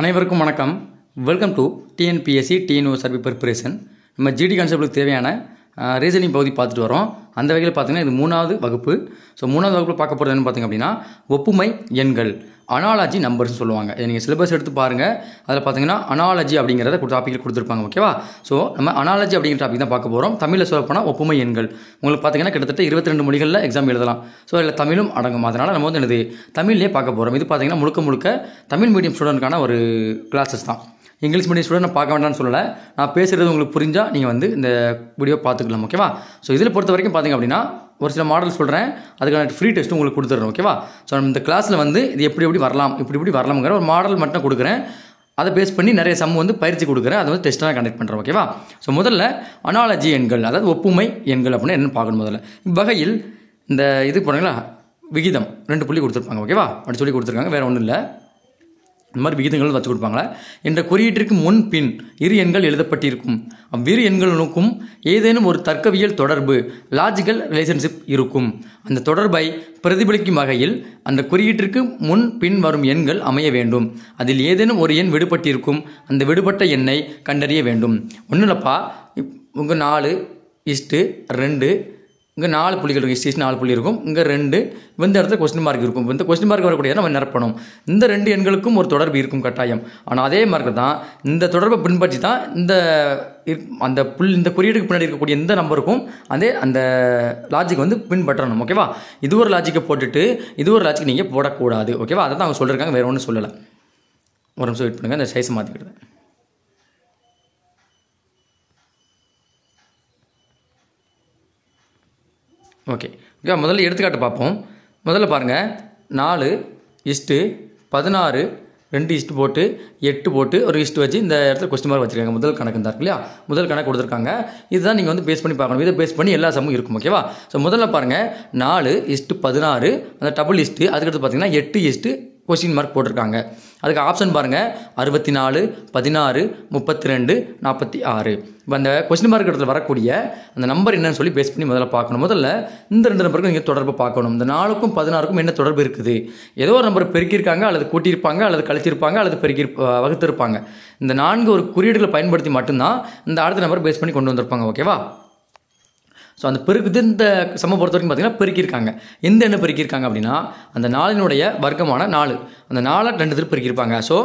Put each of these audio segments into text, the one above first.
அனைவருக்கும் வணக்கம் welcome to TNPSC டிஎன்ஓ சர்வி ப்ரிப்பரேஷன் நம்ம ஜிடி கான்செப்டுக்கு தேவையான ரீசனிங் பகுதி பார்த்துட்டு வரோம் அந்த வகையில் பார்த்தீங்கன்னா இது மூணாவது வகுப்பு ஸோ மூணாவது வகுப்பில் பார்க்க போகிறது என்ன பார்த்திங்க அப்படின்னா ஒப்புமை எண்கள் அனாலஜி நம்பர்ஸ் சொல்லுவாங்க இதை நீங்கள் சிலபஸ் எடுத்து பாருங்கள் அதில் பார்த்தீங்கன்னா அனாலஜி அப்படிங்கிறத டாப்பிக்கில் கொடுத்துருப்பாங்க ஓகேவா ஸோ நம்ம அனாலஜி அப்படிங்கிற டாபிக் தான் பார்க்க போகிறோம் தமிழில் சொல்லப்போனால் ஒப்புமை எண்கள் உங்களுக்கு பார்த்தீங்கன்னா கிட்டத்தட்ட இருபத்தி ரெண்டு மொழிகளில் எக்ஸாம் எழுதலாம் ஸோ அதில் தமிழும் அடங்கும் அதனால் நம்ம வந்து என்னது தமிழ்லேயே பார்க்க போகிறோம் இது பார்த்திங்கன்னா முழுக்க முழுக்க தமிழ் மீடியம் ஸ்டூடெண்ட்கான ஒரு கிளாஸஸ் தான் இங்கிலீஷ் மீடியம் ஸ்டூடெண்ட் நான் பார்க்க வேண்டாம்னு சொல்லலை நான் பேசுகிறது உங்களுக்கு புரிஞ்சால் நீங்கள் வந்து இந்த வீடியோ பார்த்துக்கலாம் ஓகேவா ஸோ இதில் பொறுத்த வரைக்கும் பார்த்திங்க அப்படின்னா ஒரு சில மாடல் சொல்கிறேன் அதுக்கான ஃப்ரீ டெஸ்ட்டு உங்களுக்கு கொடுத்துட்றேன் ஓகேவா ஸோ நம்ம இந்த கிளாஸில் வந்து இது எப்படி எப்படி வரலாம் இப்படி இப்படி வரலாம்ங்கிற ஒரு மாடல் மட்டும் கொடுக்குறேன் அதை பேஸ் பண்ணி நிறைய சம் வந்து பயிற்சி கொடுக்குறேன் அதை வந்து டெஸ்ட்டாக கண்டக்ட் பண்ணுறேன் ஓகேவா ஸோ முதல்ல அனாலஜி எண்கள் அதாவது ஒப்புமை எண்கள் அப்படின்னு என்னென்னு பார்க்கணும் முதல்ல வகையில் இந்த இது போனீங்களா விகிதம் ரெண்டு புள்ளி கொடுத்துருப்பாங்க ஓகேவா அப்படி சொல்லி கொடுத்துருக்காங்க வேறு ஒன்றும் இல்லை இந்த மாதிரி விகிதங்கள் வச்சு கொடுப்பாங்களா என்ற குறியீட்டிற்கு முன் பின் இரு எண்கள் எழுதப்பட்டிருக்கும் அவ்விரு எண்களுக்கும் ஏதேனும் ஒரு தர்க்கவியல் தொடர்பு லாஜிக்கல் ரிலேஷன்ஷிப் இருக்கும் அந்த தொடர்பை பிரதிபலிக்கும் வகையில் அந்த குறியீட்டிற்கு முன் பின் வரும் எண்கள் அமைய வேண்டும் அதில் ஏதேனும் ஒரு எண் விடுபட்டிருக்கும் அந்த விடுபட்ட எண்ணை கண்டறிய வேண்டும் ஒன்றும் இல்லப்பா உங்கள் நாலு இஷ்டு ரெண்டு இங்கே நாலு புள்ளிகள் இருக்கும் எஸ்டிஎஸ் நாலு புள்ளி இருக்கும் இங்கே ரெண்டு இந்த இடத்துல கொஸ்டின் மார்க் இருக்கும் இந்த கொஸ்டின் மார்க் வரக்கூடிய நம்ம நிரப்பணும் இந்த ரெண்டு எண்களுக்கும் ஒரு தொடர்பு இருக்கும் கட்டாயம் ஆனால் அதே மார்க் தான் இந்த தொடர்பை பின்பற்றி தான் இந்த அந்த புல் இந்த குறியீடுக்கு பின்னாடி இருக்கக்கூடிய எந்த நம்பருக்கும் அதே அந்த லாஜிக் வந்து பின்பற்றணும் ஓகேவா இது ஒரு லாஜிக்கை போட்டுட்டு இது ஒரு லாஜிக் நீங்கள் போடக்கூடாது ஓகேவா அதை தான் அவங்க சொல்லியிருக்காங்க வேறு ஒன்றும் சொல்லலை ஒரு நிமிஷம் வெயிட் பண்ணுங்கள் அந்த சைஸை மாற்றிக்கிட்டு ஓகே ஓகே முதல்ல எடுத்துக்காட்டு பார்ப்போம் முதல்ல பாருங்கள் நாலு இஸ்ட்டு பதினாறு ரெண்டு இஸ்ட்டு போட்டு எட்டு போட்டு ஒரு இஸ்ட்டு வச்சு இந்த இடத்துல கொஸ்டின் மார்க் வச்சுருக்காங்க முதல் கணக்கு தான் இல்லையா முதல் கணக்கு கொடுத்துருக்காங்க இதுதான் நீங்கள் வந்து பேஸ் பண்ணி பார்க்கணும் இதை பேஸ் பண்ணி எல்லா சமும் இருக்கும் ஓகேவா ஸோ முதல்ல பாருங்கள் நாலு இஸ்ட்டு பதினாறு அந்த டபுள் இஸ்ட்டு அதுக்கடுத்து பார்த்தீங்கன்னா எட்டு இஸ்ட்டு கொஸ்டின் மார்க் போட்டிருக்காங்க அதுக்கு ஆப்ஷன் பாருங்கள் அறுபத்தி நாலு பதினாறு முப்பத்தி ரெண்டு நாற்பத்தி ஆறு இப்போ அந்த கொஸ்டின் மார்க் இடத்துல வரக்கூடிய அந்த நம்பர் என்னன்னு சொல்லி பேஸ் பண்ணி முதல்ல பார்க்கணும் முதல்ல இந்த ரெண்டு நம்பருக்கும் நீங்கள் தொடர்பு பார்க்கணும் இந்த நாலுக்கும் பதினாறுக்கும் என்ன தொடர்பு இருக்குது ஏதோ ஒரு நம்பர் பெருக்கியிருக்காங்க அல்லது கூட்டியிருப்பாங்க அல்லது கழிச்சிருப்பாங்க அல்லது பெருக்கி வகுத்திருப்பாங்க இந்த நான்கு ஒரு குறியீடுகளை பயன்படுத்தி மட்டும்தான் இந்த அடுத்த நம்பர் பேஸ் பண்ணி கொண்டு வந்திருப்பாங்க ஓகேவா ஸோ அந்த பெருக்கு இந்த சம பொறுத்த வரைக்கும் பார்த்திங்கன்னா பெருக்கியிருக்காங்க எந்த எண்ணை பெருக்கியிருக்காங்க அப்படின்னா அந்த நாளினுடைய வர்க்கமான நாலு அந்த நாலாக ரெண்டு தடவை பெருக்கியிருப்பாங்க ஸோ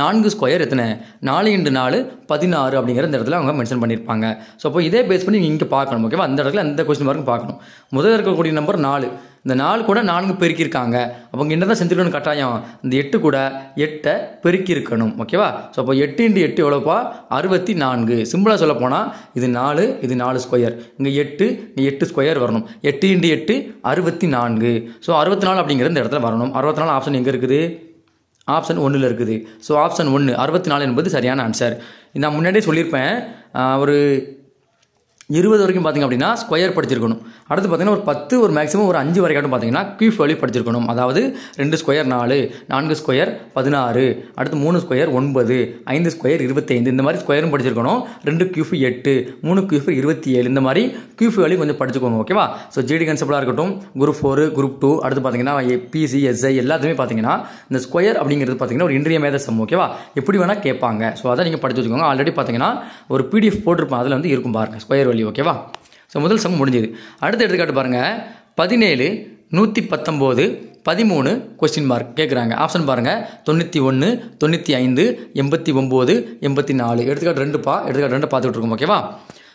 நான்கு ஸ்கொயர் எத்தனை நாலு இன்று நாலு பதினாறு அப்படிங்கிற இந்த இடத்துல அவங்க மென்ஷன் பண்ணியிருப்பாங்க ஸோ அப்போ இதே பேஸ் பண்ணி நீங்கள் இங்கே பார்க்கணும் ஓகேவா அந்த இடத்துல அந்த கொஸ்டின் வரைக்கும் பார்க்கணும் முதல் இருக்கக்கூடிய நம்பர் நாலு இந்த நாலு கூட நான்கு பெருக்கியிருக்காங்க அவங்க என்ன தான் செஞ்சுருக்கணும் கட்டாயம் இந்த எட்டு கூட எட்டை பெருக்கியிருக்கணும் ஓகேவா ஸோ அப்போ எட்டு இன்ட்டு எட்டு எவ்வளோப்பா அறுபத்தி நான்கு சிம்பிளாக சொல்ல போனால் இது நாலு இது நாலு ஸ்கொயர் இங்கே எட்டு இங்கே எட்டு ஸ்கொயர் வரணும் எட்டு இன்ட்டு எட்டு அறுபத்தி நான்கு ஸோ அறுபத்தி நாலு அப்படிங்கிற இந்த இடத்துல வரணும் அறுபத்தி நாலு ஆப்ஷன் எங்கே இருக்குது ஆப்ஷன் ஒன்றில் இருக்குது ஸோ ஆப்ஷன் ஒன்று அறுபத்தி நாலு என்பது சரியான ஆன்சர் நான் முன்னாடியே சொல்லியிருப்பேன் ஒரு இருபது வரைக்கும் பார்த்திங்க அப்படின்னா ஸ்கொயர் படிச்சிருக்கணும் அடுத்து பார்த்திங்கன்னா ஒரு பத்து ஒரு மேக்ஸிமம் ஒரு அஞ்சு வரைக்காட்டும் பார்த்திங்கன்னா க்யூஃப் வழி படிச்சிருக்கணும் அதாவது ரெண்டு ஸ்கொயர் நாலு நான்கு ஸ்கொயர் பதினாறு அடுத்து மூணு ஸ்கொயர் ஒன்பது ஐந்து ஸ்கொயர் இருபத்தைந்து இந்த மாதிரி ஸ்கொயரும் படிச்சிருக்கணும் ரெண்டு கியூஃப் எட்டு மூணு கியூஃப் இருபத்தி ஏழு இந்த மாதிரி கியூஃப் வழி கொஞ்சம் படிச்சுக்கோங்க ஓகேவா ஸோ ஜிடி கன்செப்டாக இருக்கட்டும் குரூப் ஃபோர் குரூப் டூ அடுத்து பார்த்திங்கன்னா பிசி எஸ்ஐ எல்லாத்துமே பார்த்திங்கன்னா இந்த ஸ்கொயர் அப்படிங்கிறது பார்த்திங்கன்னா ஒரு மேத சம் ஓகேவா எப்படி வேணால் கேட்பாங்க ஸோ அதை நீங்கள் படித்து வச்சுக்கோங்க ஆல்ரெடி பார்த்திங்கன்னா ஒரு பிடிஎஃப் போட்டிருப்போம் அதில் வந்து இருக்கும் பாருங்கள் ஸ்கொயர் வழி ஓகேவா ஸோ முதல் சம் முடிஞ்சது அடுத்த எடுத்துக்காட்டு பாருங்கள் பதினேழு நூற்றி பத்தொம்போது பதிமூணு கொஸ்டின் மார்க் கேட்குறாங்க ஆப்ஷன் பாருங்கள் தொண்ணூற்றி ஒன்று தொண்ணூற்றி ஐந்து எண்பத்தி ஒம்பது எண்பத்தி நாலு எடுத்துக்காட்டு ரெண்டு பா எடுத்துக்காட்டு ரெண்டு பார்த்துட்டு இருக்கோம் ஓகேவா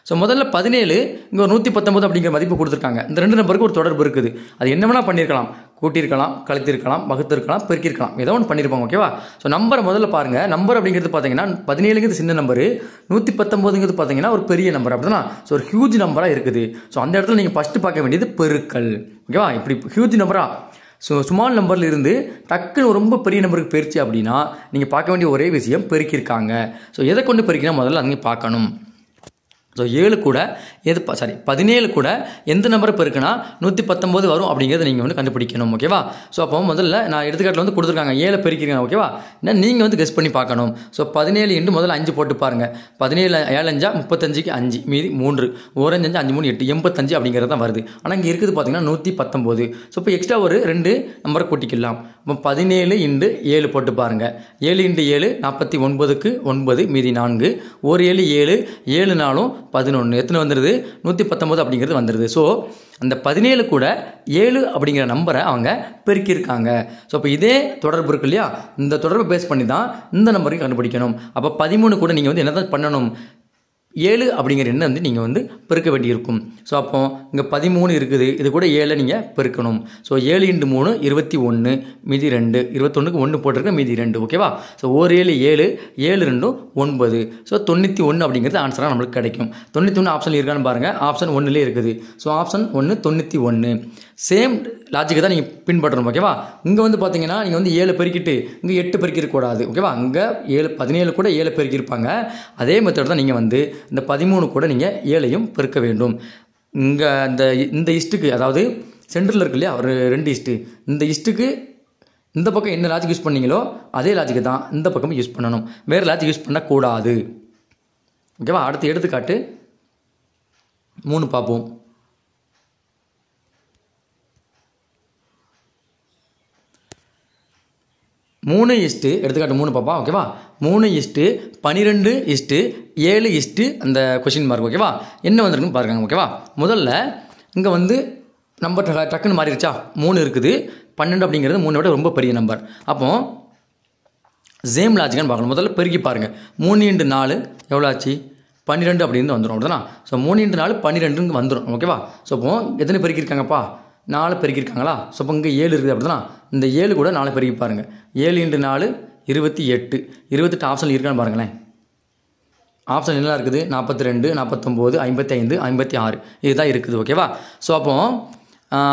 ஸோ முதல்ல பதினேழு இங்கே ஒரு நூற்றி பத்தொம்பது அப்படிங்கிற மதிப்பு கொடுத்துருக்காங்க இந்த ரெண்டு நம்பருக்கு ஒரு தொடர்பு இருக்குது அது என்ன வேணால் பண்ணியிருக்கலாம் கூட்டியிருக்கலாம் கழித்திருக்கலாம் வகுத்திருக்கலாம் பெருக்கிருக்கலாம் ஏதோ ஒன்று பண்ணியிருப்பாங்க ஓகேவா ஸோ நம்பரை முதல்ல பாருங்கள் நம்பர் அப்படிங்கிறது பார்த்தீங்கன்னா பதினேழுங்கிறது சின்ன நம்பர் நூற்றி பத்தொம்போதுங்கிறது பார்த்தீங்கன்னா ஒரு பெரிய நம்பர் அப்படின்னா ஸோ ஒரு ஹியூஜ் நம்பராக இருக்குது ஸோ அந்த இடத்துல நீங்கள் ஃபஸ்ட்டு பார்க்க வேண்டியது பெருக்கல் ஓகேவா இப்படி ஹியூஜ் நம்பராக ஸோ சுமால் நம்பரில் இருந்து டக்குன்னு ரொம்ப பெரிய நம்பருக்கு பெருச்சு அப்படின்னா நீங்கள் பார்க்க வேண்டிய ஒரே விஷயம் பெருக்கியிருக்காங்க ஸோ எதை கொண்டு பெருக்கினா முதல்ல அங்கே பார்க்கணும் ஸோ ஏழு கூட எது சாரி பதினேழு கூட எந்த நம்பர் இப்போ இருக்குன்னா நூற்றி பத்தொம்போது வரும் அப்படிங்கிறத நீங்கள் வந்து கண்டுபிடிக்கணும் ஓகேவா ஸோ அப்போ முதல்ல நான் எடுத்துக்காட்டில் வந்து கொடுத்துருக்காங்க ஏழை பெருக்கிறீங்க ஓகேவா என்ன நீங்கள் வந்து கெஸ்ட் பண்ணி பார்க்கணும் ஸோ பதினேழு இன்று முதல்ல அஞ்சு போட்டு பாருங்கள் பதினேழு ஏழஞ்சா முப்பத்தஞ்சுக்கு அஞ்சு மீதி மூன்று ஓரஞ்சு அஞ்சு அஞ்சு மூணு எட்டு எண்பத்தஞ்சு அப்படிங்கிறது தான் வருது ஆனால் இங்கே இருக்குது பார்த்தீங்கன்னா நூற்றி பத்தொம்போது ஸோ இப்போ எக்ஸ்ட்ரா ஒரு ரெண்டு நம்பரை கூட்டிக்கலாம் இப்போ பதினேழு இண்டு ஏழு போட்டு பாருங்கள் ஏழு இண்டு ஏழு நாற்பத்தி ஒன்பதுக்கு ஒன்பது மீதி நான்கு ஒரு ஏழு ஏழு ஏழு நாளும் பதினொன்று எத்தனை வந்துடுது நூற்றி பத்தொம்போது அப்படிங்கிறது வந்துடுது ஸோ அந்த பதினேழு கூட ஏழு அப்படிங்கிற நம்பரை அவங்க பெருக்கியிருக்காங்க ஸோ இப்போ இதே தொடர்பு இருக்கு இல்லையா இந்த தொடர்பை பேஸ் பண்ணி தான் இந்த நம்பருக்கு கண்டுபிடிக்கணும் அப்போ பதிமூணு கூட நீங்கள் வந்து என்ன தான் பண்ணணும் ஏழு அப்படிங்கிற எண்ணை வந்து நீங்கள் வந்து பெருக்க வேண்டியிருக்கும் ஸோ அப்போ இங்கே பதிமூணு இருக்குது இது கூட ஏழை நீங்கள் பெருக்கணும் ஸோ ஏழு இண்டு மூணு இருபத்தி ஒன்று மீதி ரெண்டு இருபத்தொன்றுக்கு ஒன்று போட்டிருக்க மீதி ரெண்டு ஓகேவா ஸோ ஒரு ஏழு ஏழு ஏழு ரெண்டும் ஒன்பது ஸோ தொண்ணூற்றி ஒன்று அப்படிங்கிறது ஆன்சராக நம்மளுக்கு கிடைக்கும் தொண்ணூற்றி ஒன்று ஆப்ஷன் இருக்கான்னு பாருங்கள் ஆப்ஷன் ஒன்றுலேயே இருக்குது ஸோ ஆப்ஷன் ஒன்று தொண்ணூற்றி ஒன்று சேம் லாஜிக்கை தான் நீங்கள் பின்பற்றணும் ஓகேவா இங்கே வந்து பார்த்தீங்கன்னா நீங்கள் வந்து ஏழு பெருக்கிட்டு இங்கே எட்டு பெருக்கிருக்கக்கூடாது ஓகேவா அங்கே ஏழு பதினேழு கூட ஏழு பெருக்கியிருப்பாங்க அதே மெத்தட் தான் நீங்கள் வந்து இந்த பதிமூணு கூட நீங்கள் ஏழையும் பெருக்க வேண்டும் இங்கே அந்த இந்த இஷ்டுக்கு அதாவது சென்டரில் இருக்கு இல்லையா ஒரு ரெண்டு இஷ்டு இந்த இஷ்டுக்கு இந்த பக்கம் என்ன லாஜிக் யூஸ் பண்ணீங்களோ அதே லாஜிக்கு தான் இந்த பக்கமும் யூஸ் பண்ணணும் வேறு லாஜிக் யூஸ் பண்ணக்கூடாது ஓகேவா அடுத்து எடுத்துக்காட்டு மூணு பார்ப்போம் மூணு இஸ்ட்டு எடுத்துக்காட்டு மூணு பார்ப்போம் ஓகேவா மூணு இஸ்ட்டு பன்னிரெண்டு இஸ்ட்டு ஏழு இஸ்ட்டு அந்த கொஷின் மார்க் ஓகேவா என்ன வந்திருக்குன்னு பாருங்க ஓகேவா முதல்ல இங்கே வந்து நம்பர் டக்குன்னு மாறிடுச்சா மூணு இருக்குது பன்னெண்டு அப்படிங்கிறது மூணு விட ரொம்ப பெரிய நம்பர் அப்போ சேம் லாஜிக்கான்னு பார்க்கணும் முதல்ல பெருக்கி பாருங்கள் மூணு இண்டு நாலு எவ்வளோ ஆச்சு பன்னிரெண்டு அப்படின்னு வந்துடும் அப்படிதானா ஸோ மூணு இன்ட்டு நாலு பன்னிரெண்டுன்னு வந்துடும் ஓகேவா ஸோ இப்போ எத்தனை பெருக்கியிருக்காங்கப்பா நாலு பெருக்கியிருக்காங்களா ஸோ இப்போ இங்கே ஏழு இருக்குது அப்படிதானா இந்த ஏழு கூட நாலு பெருக்கி பாருங்கள் ஏழு இன்று நாலு இருபத்தி எட்டு இருபத்தெட்டு ஆப்ஷன் இருக்கான்னு பாருங்களேன் ஆப்ஷன் என்ன இருக்குது நாற்பத்தி ரெண்டு நாற்பத்தொம்போது ஐம்பத்தி ஐந்து ஐம்பத்தி ஆறு இதுதான் இருக்குது ஓகேவா ஸோ அப்போது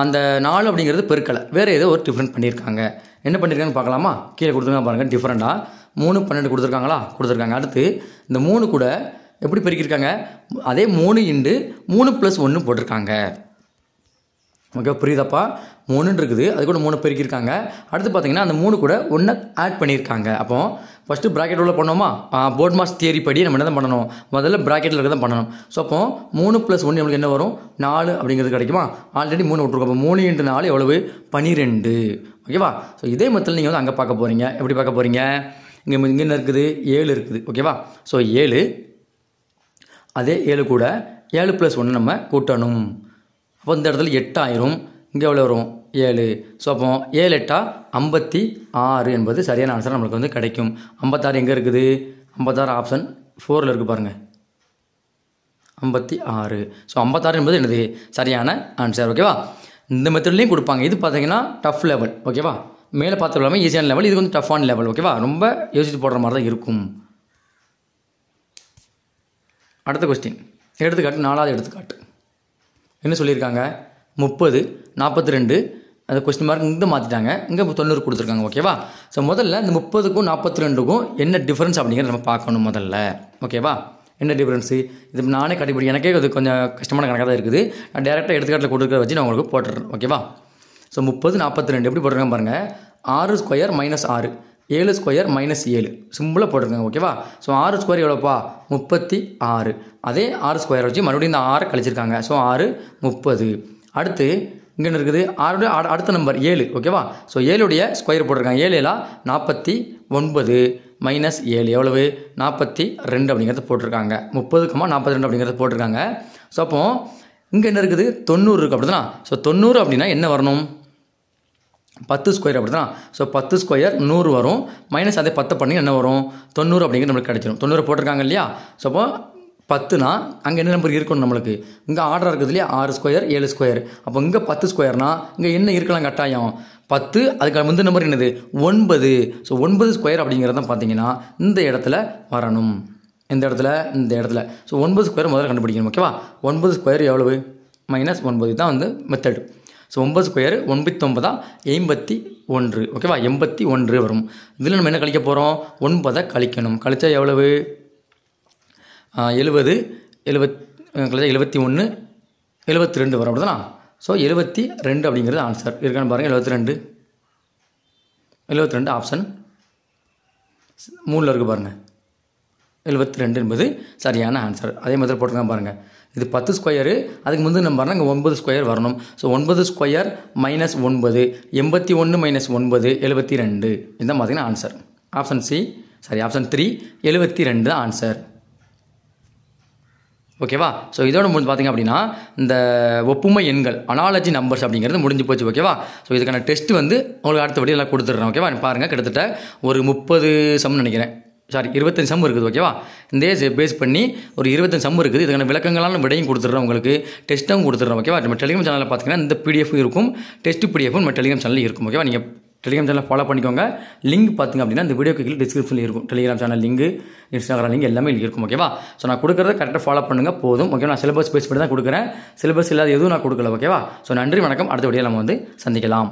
அந்த நாலு அப்படிங்கிறது பெருக்கலை வேறு ஏதோ ஒரு டிஃப்ரெண்ட் பண்ணியிருக்காங்க என்ன பண்ணியிருக்காங்கன்னு பார்க்கலாமா கீழே கொடுத்துருக்காங்க பாருங்கள் டிஃப்ரெண்ட்டாக மூணு பன்னெண்டு கொடுத்துருக்காங்களா கொடுத்துருக்காங்க அடுத்து இந்த மூணு கூட எப்படி பெருக்கியிருக்காங்க அதே மூணு இண்டு மூணு ப்ளஸ் ஒன்று போட்டிருக்காங்க ஓகே புரியுதப்பா மூணுன்னு இருக்குது அது கூட மூணு பெருக்கியிருக்காங்க அடுத்து பார்த்திங்கன்னா அந்த மூணு கூட ஒன்று ஆட் பண்ணியிருக்காங்க அப்போது ஃபஸ்ட்டு ப்ராக்கெட் உள்ள பண்ணோமா போர்ட் மாஸ் தியரி படி நம்ம என்ன தான் பண்ணணும் முதல்ல ப்ராக்கெட்டில் இருக்க தான் பண்ணணும் ஸோ அப்போ மூணு ப்ளஸ் ஒன்று நம்மளுக்கு என்ன வரும் நாலு அப்படிங்கிறது கிடைக்குமா ஆல்ரெடி மூணு விட்ருக்கோம் அப்போ மூணு இன்ட்டு நாலு எவ்வளவு பன்னிரெண்டு ஓகேவா ஸோ இதே மத்தியில் நீங்கள் வந்து அங்கே பார்க்க போகிறீங்க எப்படி பார்க்க போகிறீங்க இங்கே இங்கே என்ன இருக்குது ஏழு இருக்குது ஓகேவா ஸோ ஏழு அதே ஏழு கூட ஏழு ப்ளஸ் ஒன்று நம்ம கூட்டணும் அப்போ இந்த இடத்துல எட்டாயிரம் இங்கே எவ்வளோ வரும் ஏழு ஸோ அப்போ ஏழு எட்டா ஐம்பத்தி ஆறு என்பது சரியான ஆன்சர் நம்மளுக்கு வந்து கிடைக்கும் ஐம்பத்தாறு எங்கே இருக்குது ஐம்பத்தாறு ஆப்ஷன் ஃபோரில் இருக்குது பாருங்கள் ஐம்பத்தி ஆறு ஸோ ஐம்பத்தாறு என்பது என்னது சரியான ஆன்சர் ஓகேவா இந்த மெத்தட்லேயும் கொடுப்பாங்க இது பார்த்தீங்கன்னா டஃப் லெவல் ஓகேவா மேலே பார்த்து இல்லாமல் ஈஸியான லெவல் இது வந்து டஃப்பான லெவல் ஓகேவா ரொம்ப யோசித்து போடுற மாதிரி தான் இருக்கும் அடுத்த கொஸ்டின் எடுத்துக்காட்டு நாலாவது எடுத்துக்காட்டு என்ன சொல்லியிருக்காங்க முப்பது நாற்பத்தி ரெண்டு அந்த கொஸ்டின் மார்க் இங்கே மாற்றிட்டாங்க இங்கே தொண்ணூறு கொடுத்துருக்காங்க ஓகேவா ஸோ முதல்ல இந்த முப்பதுக்கும் நாற்பத்தி ரெண்டுக்கும் என்ன டிஃப்ரென்ஸ் அப்படிங்கிறத நம்ம பார்க்கணும் முதல்ல ஓகேவா என்ன டிஃப்ரென்ஸு இது நானே கண்டுபிடி எனக்கே அது கொஞ்சம் கஷ்டமான கணக்காக தான் இருக்குது நான் டேரெக்டாக எடுத்துக்காட்டில் கொடுக்குறத வச்சு நான் உங்களுக்கு போட்டுறேன் ஓகேவா ஸோ முப்பது நாற்பத்தி ரெண்டு எப்படி போட்டிருக்காங்க பாருங்கள் ஆறு ஸ்கொயர் மைனஸ் ஆறு ஏழு ஸ்கொயர் மைனஸ் ஏழு சிம்பிளாக போட்டிருக்காங்க ஓகேவா ஸோ ஆறு ஸ்கொயர் எவ்வளோப்பா முப்பத்தி ஆறு அதே ஆறு ஸ்கொயர் வச்சு மறுபடியும் இந்த ஆறை கழிச்சிருக்காங்க ஸோ ஆறு முப்பது அடுத்து இங்கேன்னு இருக்குது ஆறுடைய அடுத்த நம்பர் ஏழு ஓகேவா ஸோ ஏழுடைய ஸ்கொயர் போட்டிருக்காங்க ஏழு ஏழேலா நாற்பத்தி ஒன்பது மைனஸ் ஏழு எவ்வளவு நாற்பத்தி ரெண்டு அப்படிங்கிறத போட்டிருக்காங்க முப்பதுக்குமா நாற்பத்தி ரெண்டு அப்படிங்கிறத போட்டிருக்காங்க ஸோ அப்போ இங்கே என்ன இருக்குது தொண்ணூறு இருக்குது அப்படி தானே ஸோ தொண்ணூறு அப்படின்னா என்ன வரணும் பத்து ஸ்கொயர் அப்படி ஸோ பத்து ஸ்கொயர் நூறு வரும் மைனஸ் அதே பத்து பண்ணி என்ன வரும் தொண்ணூறு அப்படிங்கிறது நம்மளுக்கு கிடைச்சிடும் தொண்ணூறு போட்டிருக்காங்க இல்லையா ஸோ அப்போ பத்துனா அங்கே என்ன நம்பர் இருக்கணும் நம்மளுக்கு இங்கே ஆர்டராக இருக்குது இல்லையா ஆறு ஸ்கொயர் ஏழு ஸ்கொயர் அப்போ இங்கே பத்து ஸ்கொயர்னா இங்கே என்ன இருக்கலாம் கட்டாயம் பத்து அதுக்கு முந்தின நம்பர் என்னது ஒன்பது ஸோ ஒன்பது ஸ்கொயர் அப்படிங்கிறதான் பார்த்தீங்கன்னா இந்த இடத்துல வரணும் இந்த இடத்துல இந்த இடத்துல ஸோ ஒன்பது ஸ்கொயர் முதல்ல கண்டுபிடிக்கணும் ஓகேவா ஒன்பது ஸ்கொயர் எவ்வளவு மைனஸ் ஒன்பது தான் வந்து மெத்தடு ஸோ ஒன்பது ஸ்கொயர் ஒன்பத்தொம்பதா எண்பத்தி ஒன்று ஓகேவா எண்பத்தி ஒன்று வரும் இதில் நம்ம என்ன கழிக்க போகிறோம் ஒன்பதை கழிக்கணும் கழித்தா எவ்வளவு எழுபது எழுபத் எழுபத்தி ஒன்று எழுபத்தி ரெண்டு வரும் அப்படிதானா ஸோ எழுபத்தி ரெண்டு அப்படிங்கிறது ஆன்சர் இருக்கான்னு பாருங்கள் எழுபத்தி ரெண்டு எழுபத்தி ரெண்டு ஆப்ஷன் மூணில் இருக்குது பாருங்கள் எழுபத்தி ரெண்டு என்பது சரியான ஆன்சர் அதே மாதிரி போட்டிருக்காங்க பாருங்கள் இது பத்து ஸ்கொயரு அதுக்கு முந்தைய நம்ம பாருங்கள் ஒன்பது ஸ்கொயர் வரணும் ஸோ ஒன்பது ஸ்கொயர் மைனஸ் ஒன்பது எண்பத்தி ஒன்று மைனஸ் ஒன்பது எழுபத்தி ரெண்டு இதுதான் பார்த்திங்கன்னா answer option C sorry option three எழுபத்தி ரெண்டு ஆன்சர் ஓகேவா ஸோ இதோட முடிஞ்சு பார்த்திங்க அப்படின்னா இந்த ஒப்புமை எண்கள் அனாலஜி நம்பர்ஸ் அப்படிங்கிறது முடிஞ்சு போச்சு ஓகேவா ஸோ இதுக்கான டெஸ்ட் வந்து உங்களுக்கு அடுத்தபடி எல்லாம் கொடுத்துட்றேன் ஓகேவா பாருங்கள் கிட்டத்தட்ட ஒரு முப்பது சம்னு நினைக்கிறேன் சாரி இருபத்தஞ்சு சம் இருக்குது ஓகேவா இந்த ஏஜ் பேஸ் பண்ணி ஒரு இருபத்தஞ்சு சம் இருக்குது இதுக்கான விளக்கங்களான விடையும் கொடுத்துட்றோம் உங்களுக்கு டெஸ்ட்டும் கொடுத்துட்றோம் ஓகேவா நம்ம டெலிகிராம் சேனலில் பார்த்தீங்கன்னா இந்த பிடிஎஃப் இருக்கும் டெஸ்ட் பிடிஎஃப் நம்ம டெலிகிராம் சேனலில் இருக்கும் ஓகேவா நீங்கள் டெலிகிராம் சேனலை ஃபாலோ பண்ணிக்கோங்க லிங்க் பார்த்திங்க அப்படின்னா இந்த வீடியோ கீழே டிஸ்கிரிப்ஷனில் இருக்கும் Telegram channel link Instagram link எல்லாமே இருக்கும் ஓகேவா ஸோ நான் கொடுக்குறத கரெக்டாக ஃபாலோ பண்ணுங்கள் போதும் ஓகே நான் சிலபஸ் பேஸ் பண்ணி தான் கொடுக்குறேன் சிலபஸ் இல்லாத எதுவும் நான் கொடுக்கல ஓகேவா ஸோ நன்றி வணக்கம் அடுத்த வீடியோ நம்ம வந்து சந்திக்கலாம்